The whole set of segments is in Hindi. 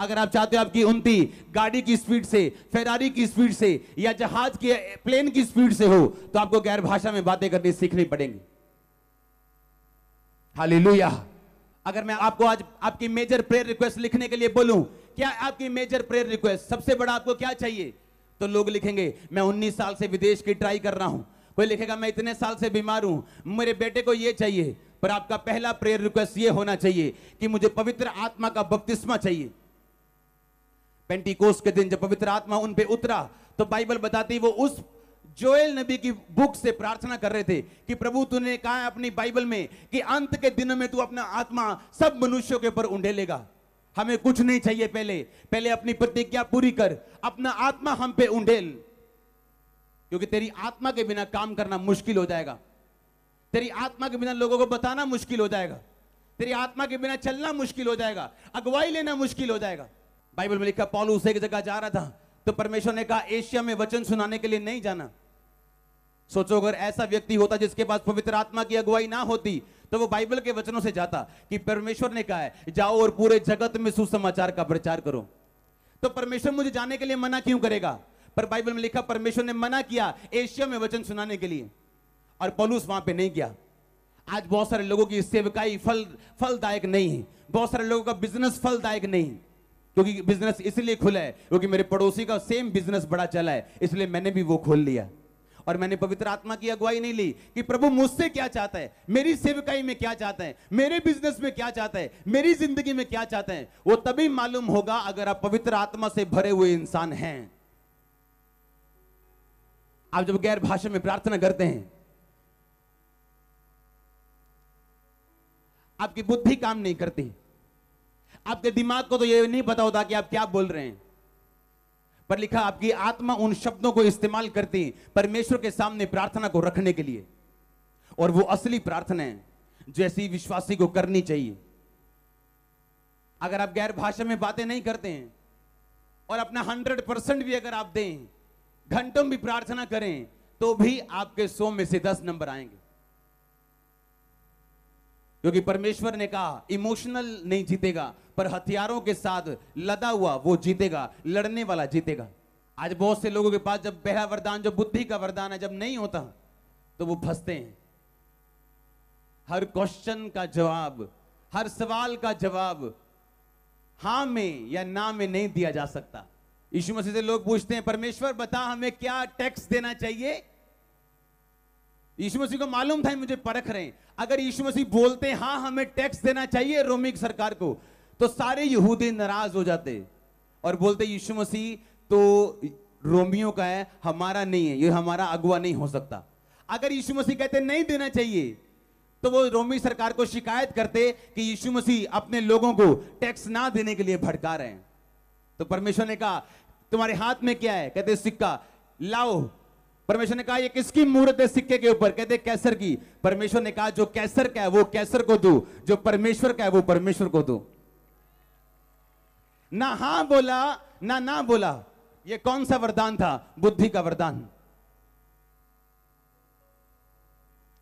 अगर आप चाहते हो आपकी उन्नति गाड़ी की स्पीड से फेरारी की स्पीड से या जहाज की प्लेन की स्पीड से हो तो आपको गैर भाषा में बातें करनी सीखनी पड़ेंगी हाली अगर मैं आपको आज आपकी मेजर प्रेयर रिक्वेस्ट लिखने के लिए बोलूं क्या आपकी मेजर प्रेयर रिक्वेस्ट सबसे बड़ा आपको क्या चाहिए तो लोग लिखेंगे मैं उन्नीस साल से विदेश की ट्राई कर रहा हूं कोई लिखेगा मैं इतने साल से बीमार हूं मेरे बेटे को ये चाहिए पर आपका पहला प्रेयर रिक्वेस्ट ये होना चाहिए कि मुझे पवित्र आत्मा का बपतिस्मा चाहिए पेंटिकोस के दिन जब पवित्र आत्मा उन पे उतरा तो बाइबल बताती वो उस जोएल नबी की बुक से प्रार्थना कर रहे थे कि प्रभु तूने कहा है अपनी बाइबल में कि अंत के दिनों में तू अपना आत्मा सब मनुष्यों के ऊपर लेगा हमें कुछ नहीं चाहिए पहले पहले अपनी प्रतिज्ञा पूरी कर अपना आत्मा हम पे उंडेल क्योंकि तेरी आत्मा के बिना काम करना मुश्किल हो जाएगा तेरी आत्मा के बिना लोगों को बताना मुश्किल हो जाएगा तेरी आत्मा के बिना चलना मुश्किल हो जाएगा अगुवाई लेना मुश्किल हो जाएगा बाइबल में लिखा पॉल उसे एक जगह जा रहा था तो परमेश्वर ने कहा एशिया में वचन सुनाने के लिए नहीं जाना सोचो अगर ऐसा व्यक्ति होता जिसके पास पवित्र आत्मा की अगुवाई ना होती तो वो बाइबल के वचनों से जाता कि परमेश्वर ने कहा है जाओ और पूरे जगत में सुसमाचार का प्रचार करो तो परमेश्वर मुझे जाने के लिए मना क्यों करेगा पर बाइबल में लिखा परमेश्वर ने मना किया एशिया में वचन सुनाने के लिए और पलूस वहां पे नहीं गया आज बहुत सारे लोगों की सेवकाई फल फलदायक नहीं है बहुत सारे लोगों का बिजनेस फलदायक नहीं है क्योंकि बिजनेस इसलिए खुला है क्योंकि मेरे पड़ोसी का सेम बिजनेस बड़ा चला है इसलिए मैंने भी वो खोल लिया और मैंने पवित्र आत्मा की अगुवाई नहीं ली कि प्रभु मुझसे क्या चाहता है मेरी सेवकाई में क्या चाहता है मेरे बिजनेस में क्या चाहता है मेरी जिंदगी में क्या चाहता है वो तभी मालूम होगा अगर आप पवित्र आत्मा से भरे हुए इंसान हैं आप जब गैर भाषा में प्रार्थना करते हैं आपकी बुद्धि काम नहीं करती आपके दिमाग को तो ये नहीं पता होता कि आप क्या बोल रहे हैं पर लिखा आपकी आत्मा उन शब्दों को इस्तेमाल करती परमेश्वर के सामने प्रार्थना को रखने के लिए और वो असली प्रार्थना है जो ऐसी विश्वासी को करनी चाहिए अगर आप गैर भाषा में बातें नहीं करते हैं और अपना हंड्रेड परसेंट भी अगर आप दें घंटों भी प्रार्थना करें तो भी आपके सौ में से दस नंबर आएंगे क्योंकि परमेश्वर ने कहा इमोशनल नहीं जीतेगा पर हथियारों के साथ लदा हुआ वो जीतेगा लड़ने वाला जीतेगा आज बहुत से लोगों के पास जब बेहद वरदान जो बुद्धि का वरदान है जब नहीं होता तो वो फंसते हैं हर क्वेश्चन का जवाब हर सवाल का जवाब हां में या ना में नहीं दिया जा सकता यीशु मसीह से लोग पूछते हैं परमेश्वर बता हमें क्या टैक्स देना चाहिए यीशु मसीह को मालूम था मुझे परख रहे हैं अगर यीशु मसीह बोलते हाँ हमें टैक्स देना चाहिए रोमिक सरकार को तो सारे यहूदी नाराज हो जाते और बोलते यीशु मसीह तो रोमियो का है हमारा नहीं है ये हमारा अगुआ नहीं हो सकता अगर यीशु मसीह कहते नहीं देना चाहिए तो वो रोमी सरकार को शिकायत करते कि यीशु मसीह अपने लोगों को टैक्स ना देने के लिए भड़का रहे हैं तो परमेश्वर ने कहा तुम्हारे हाथ में क्या है कहते सिक्का लाओ परमेश्वर ने कहा ये किसकी मूर्त है सिक्के के ऊपर कहते कैसर की परमेश्वर ने कहा जो कैसर का है वो कैसर को दो जो परमेश्वर का है वो परमेश्वर को दो ना हा बोला ना ना बोला ये कौन सा वरदान था बुद्धि का वरदान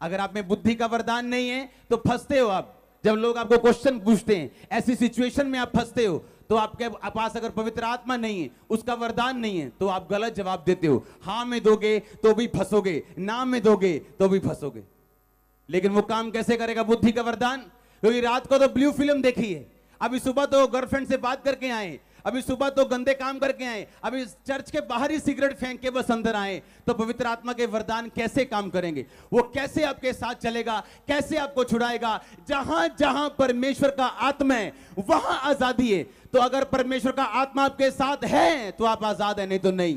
अगर आप में बुद्धि का वरदान नहीं है तो फंसते हो आप जब लोग आपको क्वेश्चन पूछते हैं ऐसी सिचुएशन में आप फंसते हो तो आपके पास अगर पवित्र आत्मा नहीं है उसका वरदान नहीं है तो आप गलत जवाब देते हो हाँ में दोगे तो भी फंसोगे ना में दोगे तो भी फंसोगे लेकिन वो काम कैसे करेगा बुद्धि का वरदान क्योंकि रात को तो ब्लू फिल्म देखी है अभी सुबह तो गर्लफ्रेंड से बात करके आए अभी सुबह तो गंदे काम करके आए अभी चर्च के बाहर ही सिगरेट फेंक के बस अंदर आए तो पवित्र आत्मा के वरदान कैसे काम करेंगे वो कैसे आपके साथ चलेगा कैसे आपको छुड़ाएगा जहां जहां परमेश्वर का आत्मा है वहां आजादी है तो अगर परमेश्वर का आत्मा आपके साथ है तो आप आजाद है नहीं तो नहीं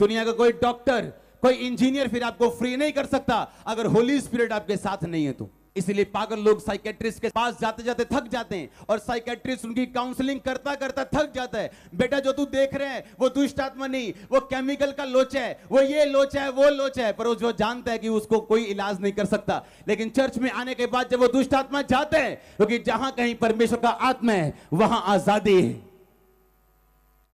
दुनिया का कोई डॉक्टर कोई इंजीनियर फिर आपको फ्री नहीं कर सकता अगर होली स्पिरिट आपके साथ नहीं है तो इसलिए पागल लोग साइकेट्रिस्ट के पास जाते जाते थक जाते हैं और साइकेट्रिस्ट उनकी काउंसलिंग करता करता थक जाता है बेटा जो तू देख रहे हैं वो दुष्ट आत्मा नहीं वो केमिकल का लोच है वो ये लोच है वो लोच है पर वो जो जानता है कि उसको कोई इलाज नहीं कर सकता लेकिन चर्च में आने के बाद जब वो दुष्ट आत्मा जाते हैं क्योंकि जहां कहीं परमेश्वर का आत्मा है वहां आजादी है